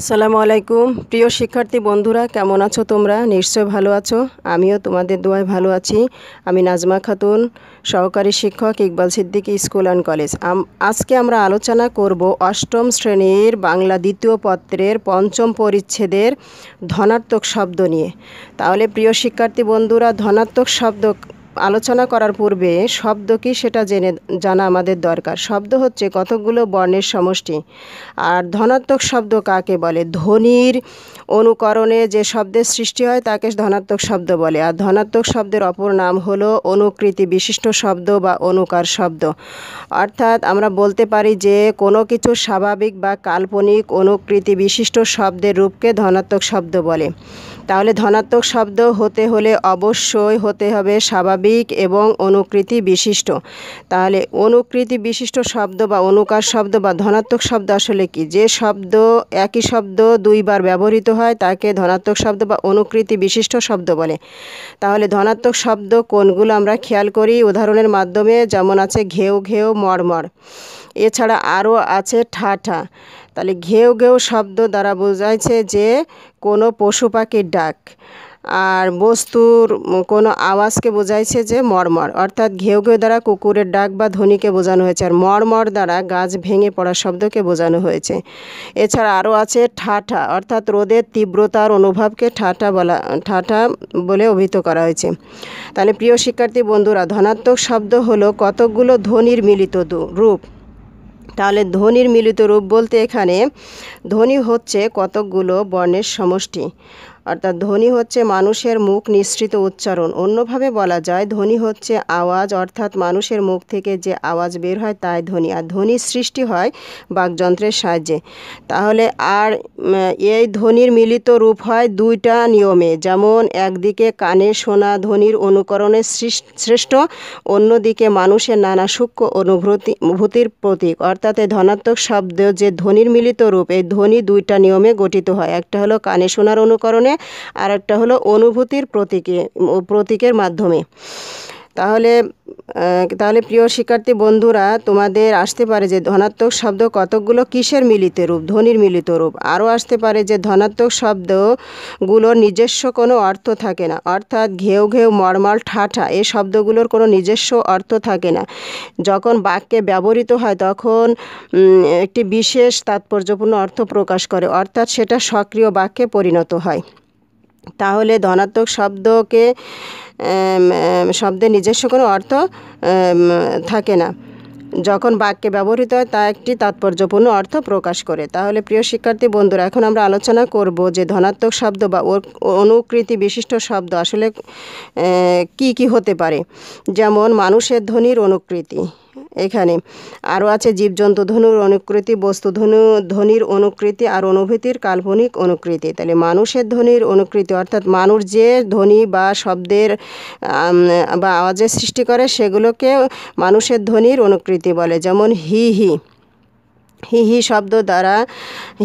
আসসালামু আলাইকুম প্রিয় শিক্ষার্থী বন্ধুরা কেমন আছো তোমরা নিশ্চয় ভালো আছো আমিও তোমাদের দোয়ায় ভালো আছি আমি নাজমা খাতুন সহকারী শিক্ষক Iqbal Siddiqui school and college আজকে আমরা আলোচনা করব অষ্টম শ্রেণীর বাংলা দ্বিতীয় পত্রের পঞ্চম পরিচ্ছেদের ধনাত্মক শব্দ নিয়ে তাহলে প্রিয় শিক্ষার্থী বন্ধুরা ধনাত্মক শব্দ আলোচনা করার পূর্বে শব্দ কি সেটা জেনে জানা আমাদের দরকার শব্দ হচ্ছে কতকগুলো বর্ণের সমষ্টি আর ধনাত্মক শব্দ কাকে বলে ধ্বনির অনুকরণে যে শব্দের সৃষ্টি হয় তাকে ধনাত্মক শব্দ বলে আর ধনাত্মক শব্দের অপর নাম হলো অনুকৃতি বিশিষ্ট শব্দ বা অনুকার শব্দ অর্থাৎ আমরা বলতে পারি যে কোনো কিছু স্বাভাবিক বা কাল্পনিক অনুকৃতি বিশিষ্ট শব্দের রূপকে ধনাত্মক শব্দ বলে তাহলে ধনাত্মক শব্দ হতে হলে অবশ্যই হতে হবে স্বাভাবিক স্বাভাবিক এবং অনুকৃতি বিশিষ্ট তাহলে অনুকৃতি বিশিষ্ট শব্দ বা অনুকার শব্দ বা ধনাত্মক শব্দ আসলে কি যে শব্দ একই শব্দ দুইবার ব্যবহৃত হয় তাকে ধনাত্মক শব্দ বা অনুকৃতি বিশিষ্ট শব্দ বলে তাহলে ধনাত্মক শব্দ কোনগুলো আমরা খেয়াল করি উদাহরণের মাধ্যমে যেমন আছে ঘেউ ঘেউ মরমর এছাড়া আরও আছে ঠাঠা তাহলে ঘেউ ঘেউ শব্দ দ্বারা বোঝাইছে যে কোনো পশু পাখির ডাক আর বস্তুর কোনো আওয়াজকে বোঝাইছে যে মর্মর অর্থাৎ ঘেউ ঘেউ দ্বারা কুকুরের ডাক বা ধ্বনিকে বোঝানো হয়েছে আর মর্মর দ্বারা গাছ ভেঙে পড়ার শব্দকে বোঝানো হয়েছে এছাড়া আরও আছে ঠাঠা অর্থাৎ রোদের তীব্রতার অনুভবকে ঠাঠা বলা ঠাঠা বলে অভিহিত করা হয়েছে তাহলে প্রিয় শিক্ষার্থী বন্ধুরা ধনাত্মক শব্দ হলো কতকগুলো ধ্বনির মিলিত রূপ তাহলে ধ্বনির মিলিত রূপ বলতে এখানে ধ্বনি হচ্ছে কতকগুলো বর্ণের সমষ্টি অর্থাৎ ধ্বনি হচ্ছে মানুষের মুখ নিঃসৃত উচ্চারণ অন্যভাবে বলা যায় ধ্বনি হচ্ছে আওয়াজ অর্থাৎ মানুষের মুখ থেকে যে আওয়াজ বের হয় তাই ধ্বনি আর ধ্বনি সৃষ্টি হয় বাকযন্ত্রের সাহায্যে তাহলে আর এই ধ্বনির মিলিত রূপ হয় দুইটা নিয়মে যেমন একদিকে কানে শোনা ধ্বনির অনুকরণের শ্রেষ্ঠ অন্যদিকে মানুষের নানা সূক্ষ্ম অনুভূতি অনুভূতির প্রতীক অর্থাৎ এই ধনাত্মক শব্দ যে ধ্বনির মিলিত রূপ এই ধ্বনি দুইটা নিয়মে গঠিত হয় একটা হলো কানে শোনার অনুকরণে আর একটা হলো অনুভূতির প্রতীকে প্রতীকের মাধ্যমে তাহলে তাহলে প্রিয় শিক্ষার্থী বন্ধুরা তোমাদের আসতে পারে যে ধনাত্মক শব্দ কতকগুলো কিসের মিলিত রূপ ধ্বনির মিলিত রূপ আরও আসতে পারে যে ধনাত্মক শব্দগুলোর নিজস্ব কোনো অর্থ থাকে না অর্থাৎ ঘেউ ঘেউ মর্মাল ঠাঠা এই শব্দগুলোর কোনো নিজস্ব অর্থ থাকে না যখন বাক্যে ব্যবহৃত হয় তখন একটি বিশেষ তাৎপর্যপূর্ণ অর্থ প্রকাশ করে অর্থাৎ সেটা সক্রিয় বাক্যে পরিণত হয় তাহলে ধনাত্মক শব্দকে শব্দের নিজস্ব কোনো অর্থ থাকে না যখন বাক্যে ব্যবহৃত হয় তা একটি তাৎপর্যপূর্ণ অর্থ প্রকাশ করে তাহলে প্রিয় শিক্ষার্থী বন্ধুরা এখন আমরা আলোচনা করব যে ধনাত্মক শব্দ বা অনুকৃতি বিশিষ্ট শব্দ আসলে কি কি হতে পারে যেমন মানুষের ধ্বনির অনুকৃতি এখানে আরও আছে জীবজন্তু ধনুর অনুকৃতি বস্তু ধনু ধ্বনির অনুকৃতি আর অনুভূতির কাল্পনিক অনুকৃতি তাহলে মানুষের ধ্বনির অনুকৃতি অর্থাৎ মানুষ যে ধ্বনি বা শব্দের বা আওয়াজের সৃষ্টি করে সেগুলোকে মানুষের ধ্বনির অনুকৃতি বলে যেমন হি হি হিহি শব্দ দ্বারা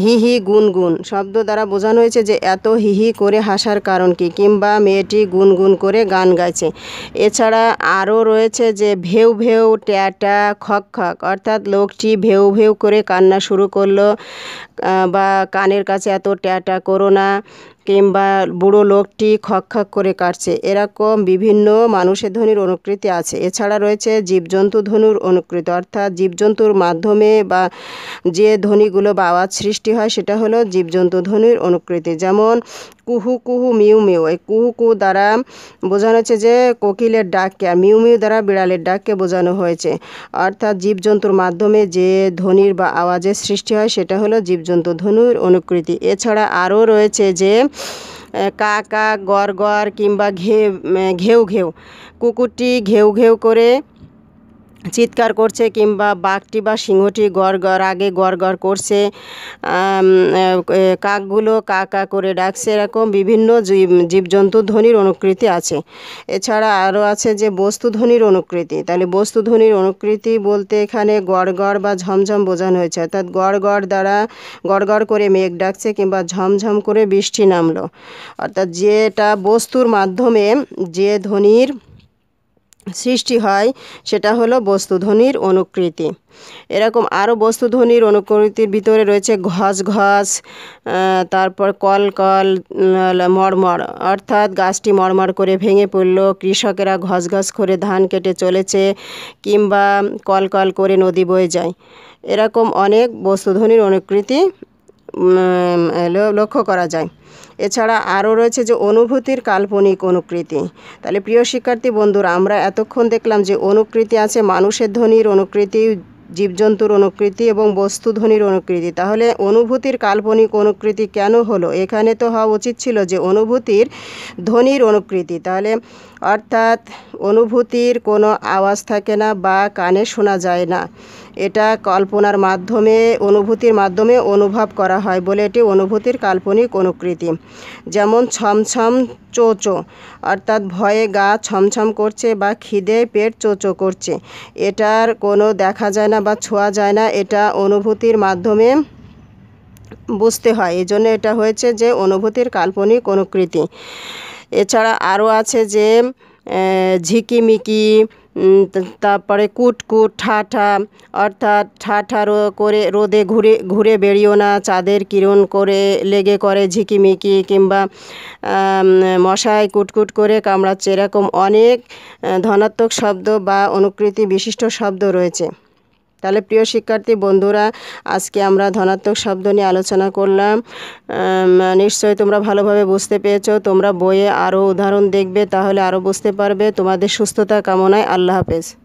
হিহি গুনগুন শব্দ দ্বারা বোঝানো হয়েছে যে এত হিহি করে হাসার কারণ কি কিংবা মেয়েটি গুনগুন করে গান গাইছে এছাড়া আরও রয়েছে যে ভেউ ভেউ ট্যাটা খক খক অর্থাৎ লোকটি ভেউ ভেউ করে কান্না শুরু করলো বা কানের কাছে এত ট্যাটা করো না কিংবা বুড়ো লোকটি খক খক করে কাটছে এরকম বিভিন্ন মানুষের ধ্বনির অনুকৃতি আছে এছাড়া রয়েছে জীবজন্তু ধ্বনুর অনুকৃতি অর্থাৎ জীবজন্তুর মাধ্যমে বা যে ধ্বনিগুলো বা আওয়াজ সৃষ্টি হয় সেটা হলো জীবজন্তু ধ্বনির অনুকৃতি যেমন কুহু কুহু মিউ মিউ এই কুহু কুহু দ্বারা বোঝানো হচ্ছে যে কোকিলের ডাককে আর মিউ মিউ দ্বারা বিড়ালের ডাককে বোঝানো হয়েছে অর্থাৎ জীবজন্তুর মাধ্যমে যে ধ্বনির বা আওয়াজের সৃষ্টি হয় সেটা হলো জীবজন্তু ধনুর অনুকৃতি এছাড়া আরও রয়েছে যে কা কা গড় গড় কিংবা ঘে ঘেউ ঘেউ কুকুরটি ঘেউ ঘেউ করে চিৎকার করছে কিংবা বাঘটি বা সিংহটি গড় গড় আগে গড় গড় করছে কাকগুলো কা কা করে ডাকছে এরকম বিভিন্ন জীব জীবজন্তু ধ্বনির অনুকৃতি আছে এছাড়া আরও আছে যে বস্তু ধ্বনির অনুকৃতি তাহলে বস্তু ধ্বনির অনুকৃতি বলতে এখানে গড় গড় বা ঝমঝম বোঝানো হয়েছে অর্থাৎ গড় গড় দ্বারা গড় গড় করে মেঘ ডাকছে কিংবা ঝমঝম করে বৃষ্টি নামলো অর্থাৎ যেটা বস্তুর মাধ্যমে যে ধ্বনির সৃষ্টি হয় সেটা হলো বস্তুধ্বনির অনুকৃতি এরকম আরও বস্তুধ্বনির অনুকৃতির ভিতরে রয়েছে ঘস ঘস তারপর কল কল মরমর অর্থাৎ গাছটি মরমর করে ভেঙে পড়ল কৃষকেরা ঘস ঘস করে ধান কেটে চলেছে কিংবা কল কল করে নদী বয়ে যায় এরকম অনেক বস্তুধ্বনির অনুকৃতি লক্ষ্য করা যায় এছাড়া আরও রয়েছে যে অনুভূতির কাল্পনিক অনুকৃতি তাহলে প্রিয় শিক্ষার্থী বন্ধুরা আমরা এতক্ষণ দেখলাম যে অনুকৃতি আছে মানুষের ধ্বনির অনুকৃতি জীবজন্তুর অনুকৃতি এবং বস্তু ধ্বনির অনুকৃতি তাহলে অনুভূতির কাল্পনিক অনুকৃতি কেন হলো এখানে তো হওয়া উচিত ছিল যে অনুভূতির ধ্বনির অনুকৃতি তাহলে অর্থাৎ অনুভূতির কোনো আওয়াজ থাকে না বা কানে শোনা যায় না এটা কল্পনার মাধ্যমে অনুভূতির মাধ্যমে অনুভব করা হয় বলে এটি অনুভূতির কাল্পনিক অনুকৃতি যেমন ছমছম চোচো অর্থাৎ ভয়ে গা ছমছম করছে বা খিদে পেট চোচো করছে এটার কোনো দেখা যায় না বা ছোঁয়া যায় না এটা অনুভূতির মাধ্যমে বুঝতে হয় এই জন্য এটা হয়েছে যে অনুভূতির কাল্পনিক অনুকৃতি এছাড়া আরও আছে যে ঝিকিমিকি তারপরে কুটকুট ঠাঠা অর্থাৎ ঠাঠা রো করে রোদে ঘুরে ঘুরে বেরিও না চাঁদের কিরণ করে লেগে করে ঝিকিমিকি কিংবা মশায় কুটকুট করে কামড়াচ্ছে এরকম অনেক ধনাত্মক শব্দ বা অনুকৃতি বিশিষ্ট শব্দ রয়েছে তাহলে প্রিয় শিক্ষার্থী বন্ধুরা আজকে আমরা ধনাত্মক শব্দ নিয়ে আলোচনা করলাম নিশ্চয়ই তোমরা ভালোভাবে বুঝতে পেরেছ তোমরা বইয়ে আরও উদাহরণ দেখবে তাহলে আরও বুঝতে পারবে তোমাদের সুস্থতা কামনায় আল্লাহ হাফেজ